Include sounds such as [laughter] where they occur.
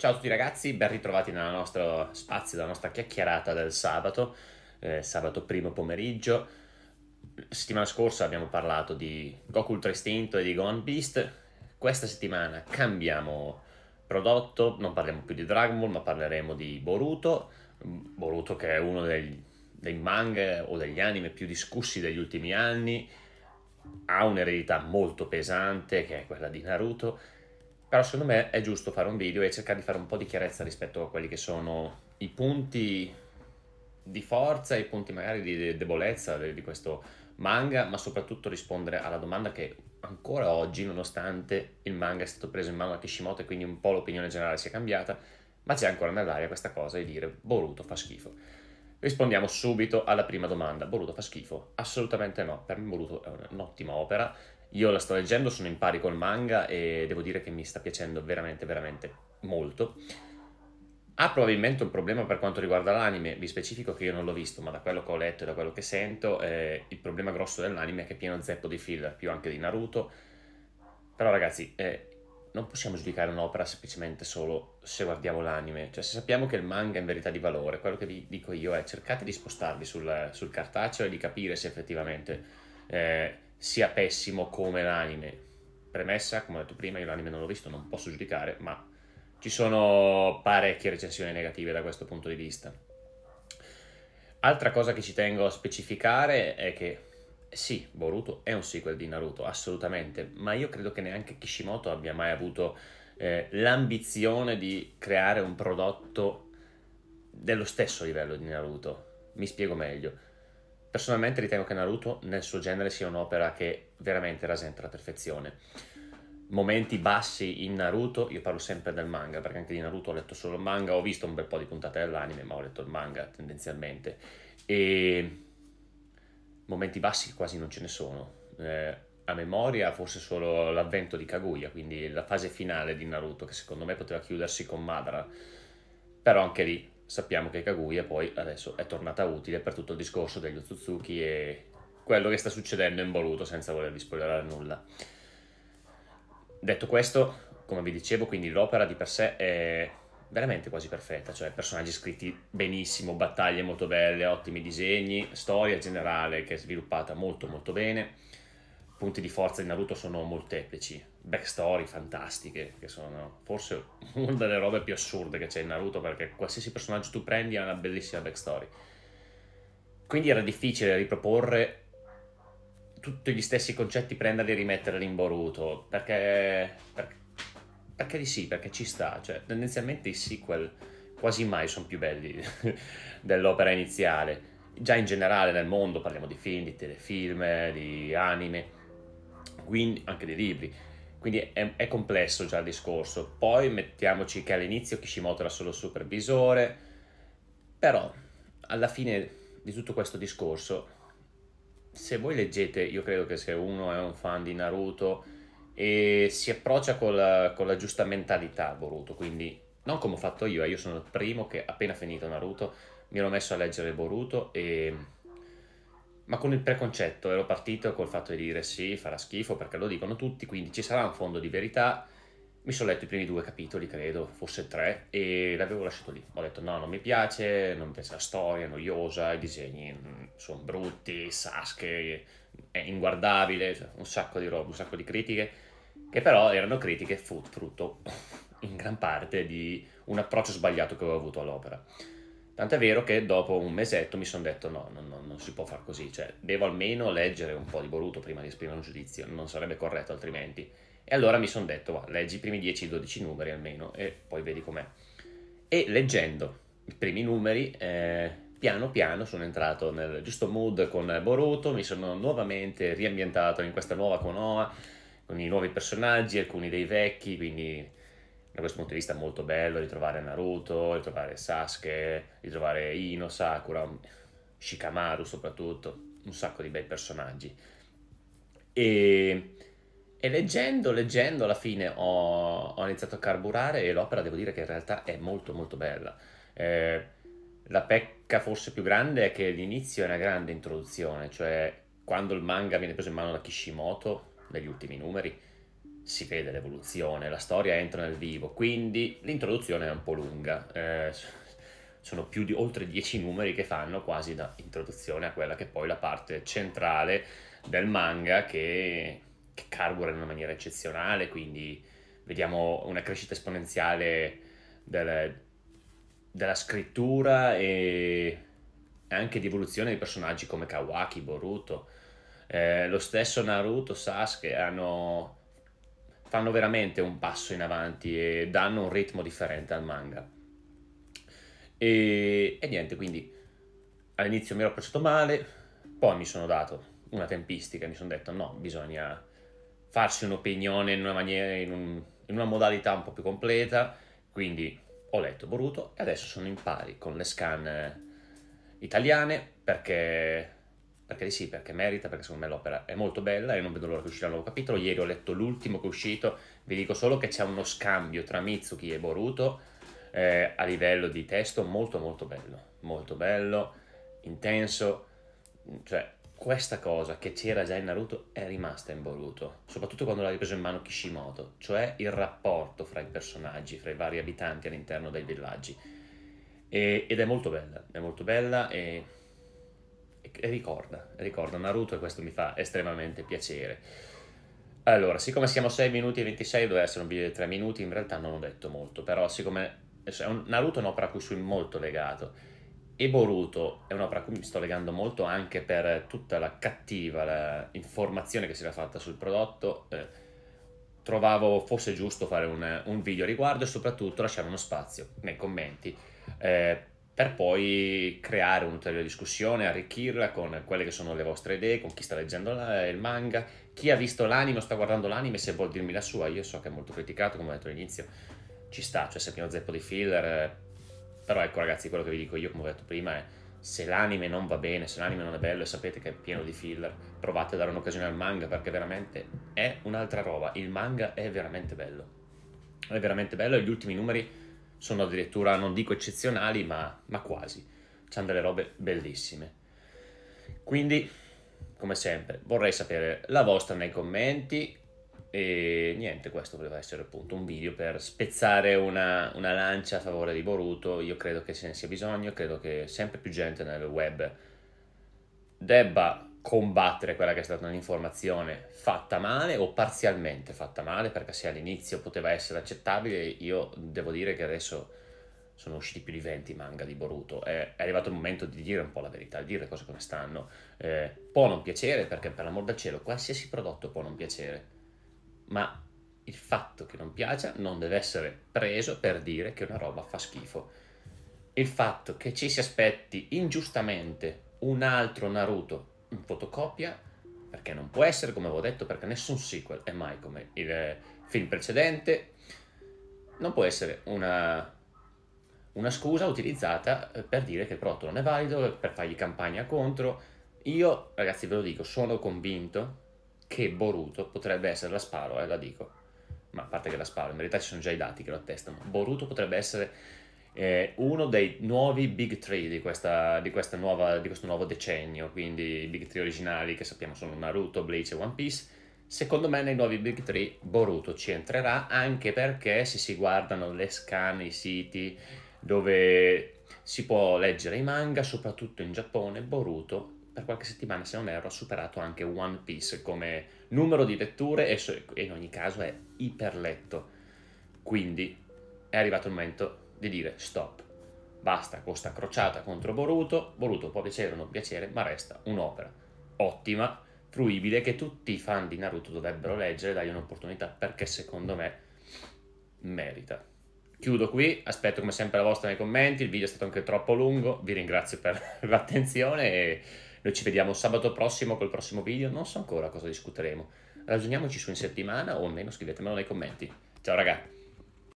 Ciao a tutti ragazzi, ben ritrovati nel nostro spazio, nella nostra chiacchierata del sabato, eh, sabato primo pomeriggio. Settimana scorsa abbiamo parlato di Goku Ultra Istinto e di Gone Beast. Questa settimana cambiamo prodotto, non parliamo più di Dragon Ball, ma parleremo di Boruto. Boruto che è uno dei, dei manga o degli anime più discussi degli ultimi anni. Ha un'eredità molto pesante che è quella di Naruto però secondo me è giusto fare un video e cercare di fare un po' di chiarezza rispetto a quelli che sono i punti di forza e i punti magari di debolezza di questo manga, ma soprattutto rispondere alla domanda che ancora oggi, nonostante il manga sia stato preso in mano a Kishimoto e quindi un po' l'opinione generale sia cambiata, ma c'è ancora nell'aria questa cosa di dire Boruto fa schifo. Rispondiamo subito alla prima domanda. Boluto fa schifo? Assolutamente no. Per me Boluto è un'ottima opera. Io la sto leggendo, sono in pari col manga e devo dire che mi sta piacendo veramente, veramente molto. Ha probabilmente un problema per quanto riguarda l'anime, vi specifico che io non l'ho visto, ma da quello che ho letto e da quello che sento, eh, il problema grosso dell'anime è che è pieno zeppo di filler, più anche di Naruto. Però ragazzi, eh, non possiamo giudicare un'opera semplicemente solo se guardiamo l'anime, cioè se sappiamo che il manga è in verità di valore, quello che vi dico io è cercate di spostarvi sul, sul cartaceo e di capire se effettivamente eh, sia pessimo come l'anime. Premessa, come ho detto prima, io l'anime non l'ho visto, non posso giudicare, ma ci sono parecchie recensioni negative da questo punto di vista. Altra cosa che ci tengo a specificare è che sì, Boruto è un sequel di Naruto, assolutamente, ma io credo che neanche Kishimoto abbia mai avuto eh, l'ambizione di creare un prodotto dello stesso livello di Naruto. Mi spiego meglio. Personalmente ritengo che Naruto nel suo genere sia un'opera che veramente rasenta la perfezione. Momenti bassi in Naruto, io parlo sempre del manga, perché anche di Naruto ho letto solo il manga, ho visto un bel po' di puntate dell'anime, ma ho letto il manga tendenzialmente. E momenti bassi quasi non ce ne sono. Eh, a memoria forse solo l'avvento di Kaguya, quindi la fase finale di Naruto, che secondo me poteva chiudersi con Madara. Però anche lì sappiamo che Kaguya poi adesso è tornata utile per tutto il discorso degli Otsutsuki e quello che sta succedendo in Boruto senza volervi spoilerare nulla. Detto questo, come vi dicevo, quindi l'opera di per sé è veramente quasi perfetta, cioè personaggi scritti benissimo, battaglie molto belle, ottimi disegni, storia generale che è sviluppata molto molto bene, punti di forza di Naruto sono molteplici, backstory fantastiche, che sono forse una delle robe più assurde che c'è in Naruto perché qualsiasi personaggio tu prendi ha una bellissima backstory. Quindi era difficile riproporre tutti gli stessi concetti, prenderli e rimetterli in Boruto, perché, perché anche di sì, perché ci sta, cioè tendenzialmente i sequel quasi mai sono più belli [laughs] dell'opera iniziale. Già in generale nel mondo parliamo di film, di telefilm, di anime, quindi anche di libri. Quindi è, è complesso già il discorso. Poi mettiamoci che all'inizio Kishimoto era solo supervisore, però alla fine di tutto questo discorso, se voi leggete, io credo che se uno è un fan di Naruto, e si approccia con la, con la giusta mentalità Boruto, quindi non come ho fatto io, eh, io sono il primo che appena finito Naruto mi ero messo a leggere Boruto e... ma con il preconcetto ero partito col fatto di dire sì, farà schifo perché lo dicono tutti, quindi ci sarà un fondo di verità. Mi sono letto i primi due capitoli, credo, forse tre, e l'avevo lasciato lì. Ho detto no, non mi piace, non mi piace la storia, è noiosa, i disegni mm, sono brutti, Sasuke è inguardabile, cioè un sacco di roba, un sacco di critiche che però erano critiche frutto [laughs] in gran parte di un approccio sbagliato che avevo avuto all'opera. Tant'è vero che dopo un mesetto mi sono detto no, no, no, non si può far così, cioè devo almeno leggere un po' di Boruto prima di esprimere un giudizio, non sarebbe corretto altrimenti. E allora mi sono detto, va, leggi i primi 10-12 numeri almeno e poi vedi com'è. E leggendo i primi numeri, eh, piano piano sono entrato nel giusto mood con Boruto, mi sono nuovamente riambientato in questa nuova Konoha, con i nuovi personaggi, alcuni dei vecchi, quindi da questo punto di vista è molto bello ritrovare Naruto, ritrovare Sasuke, ritrovare Ino, Sakura, Shikamaru soprattutto, un sacco di bei personaggi. E, e leggendo, leggendo, alla fine ho, ho, iniziato a carburare e l'opera devo dire che in realtà è molto molto bella. Eh, la pecca forse più grande è che l'inizio è una grande introduzione, cioè quando il manga viene preso in mano da Kishimoto negli ultimi numeri si vede l'evoluzione, la storia entra nel vivo, quindi l'introduzione è un po' lunga. Eh, sono più di oltre dieci numeri che fanno quasi da introduzione a quella che è poi la parte centrale del manga che, che carbura in una maniera eccezionale, quindi vediamo una crescita esponenziale delle, della scrittura e anche di evoluzione di personaggi come Kawaki, Boruto eh, lo stesso Naruto, Sasuke hanno, fanno veramente un passo in avanti e danno un ritmo differente al manga. E, e niente, quindi all'inizio mi ero approcciato male, poi mi sono dato una tempistica, mi sono detto no, bisogna farsi un'opinione in una, maniera, in, un, in una modalità un po' più completa, quindi ho letto Boruto e adesso sono in pari con le scan eh, italiane perché perché di sì, perché merita, perché secondo me l'opera è molto bella e non vedo l'ora che uscirà il nuovo capitolo. Ieri ho letto l'ultimo che è uscito, vi dico solo che c'è uno scambio tra Mitsuki e Boruto eh, a livello di testo molto molto bello, molto bello, intenso, cioè questa cosa che c'era già in Naruto è rimasta in Boruto, soprattutto quando l'ha ripreso in mano Kishimoto, cioè il rapporto fra i personaggi, fra i vari abitanti all'interno dei villaggi. E, ed è molto bella, è molto bella e e ricorda, ricorda Naruto e questo mi fa estremamente piacere. Allora, siccome siamo 6 minuti e 26, doveva essere un video di 3 minuti, in realtà non ho detto molto, però siccome Naruto è un'opera a cui sono molto legato e Boruto è un'opera a cui mi sto legando molto anche per tutta la cattiva la informazione che si era fatta sul prodotto, eh, trovavo fosse giusto fare un, un video a riguardo e soprattutto lasciare uno spazio nei commenti eh, per poi creare un'ulteriore discussione, arricchirla con quelle che sono le vostre idee, con chi sta leggendo la, il manga, chi ha visto l'anime o sta guardando l'anime, se vuol dirmi la sua, io so che è molto criticato, come ho detto all'inizio, ci sta, cioè se pieno zeppo di filler, eh, però ecco ragazzi, quello che vi dico io, come ho detto prima, è se l'anime non va bene, se l'anime non è bello e sapete che è pieno di filler, provate a dare un'occasione al manga perché veramente è un'altra roba, il manga è veramente bello, è veramente bello e gli ultimi numeri sono addirittura, non dico eccezionali, ma, ma quasi. C'hanno delle robe bellissime. Quindi, come sempre, vorrei sapere la vostra nei commenti. E niente, questo voleva essere appunto un video per spezzare una, una lancia a favore di Boruto. Io credo che ce ne sia bisogno, credo che sempre più gente nel web debba combattere quella che è stata un'informazione fatta male o parzialmente fatta male, perché se all'inizio poteva essere accettabile, io devo dire che adesso sono usciti più di 20 manga di Boruto, è, arrivato il momento di dire un po' la verità, di dire le cose come stanno. Eh, può non piacere, perché per l'amor del cielo, qualsiasi prodotto può non piacere, ma il fatto che non piaccia non deve essere preso per dire che una roba fa schifo. Il fatto che ci si aspetti ingiustamente un altro Naruto in fotocopia, perché non può essere, come avevo detto, perché nessun sequel è mai come il eh, film precedente, non può essere una, una scusa utilizzata eh, per dire che il prodotto non è valido, per fargli campagna contro. Io, ragazzi, ve lo dico, sono convinto che Boruto potrebbe essere la sparo, eh, la dico. Ma a parte che la sparo, in verità ci sono già i dati che lo attestano. Boruto potrebbe essere eh, uno dei nuovi Big Three di, questa, di, questa nuova, di questo nuovo decennio, quindi i Big Three originali che sappiamo sono Naruto, Bleach e One Piece. Secondo me nei nuovi Big Three Boruto ci entrerà anche perché se si guardano le scan, i siti dove si può leggere i manga, soprattutto in Giappone, Boruto per qualche settimana, se non erro, ha superato anche One Piece come numero di letture e in ogni caso è iperletto. Quindi è arrivato il momento di dire stop. Basta con questa crociata contro Boruto, Boruto può piacere o non piacere, ma resta un'opera ottima, fruibile, che tutti i fan di Naruto dovrebbero leggere, dargli un'opportunità perché secondo me merita. Chiudo qui, aspetto come sempre la vostra nei commenti, il video è stato anche troppo lungo, vi ringrazio per [laughs] l'attenzione e noi ci vediamo sabato prossimo col prossimo video, non so ancora cosa discuteremo, ragioniamoci su in settimana o almeno scrivetemelo nei commenti. Ciao ragazzi!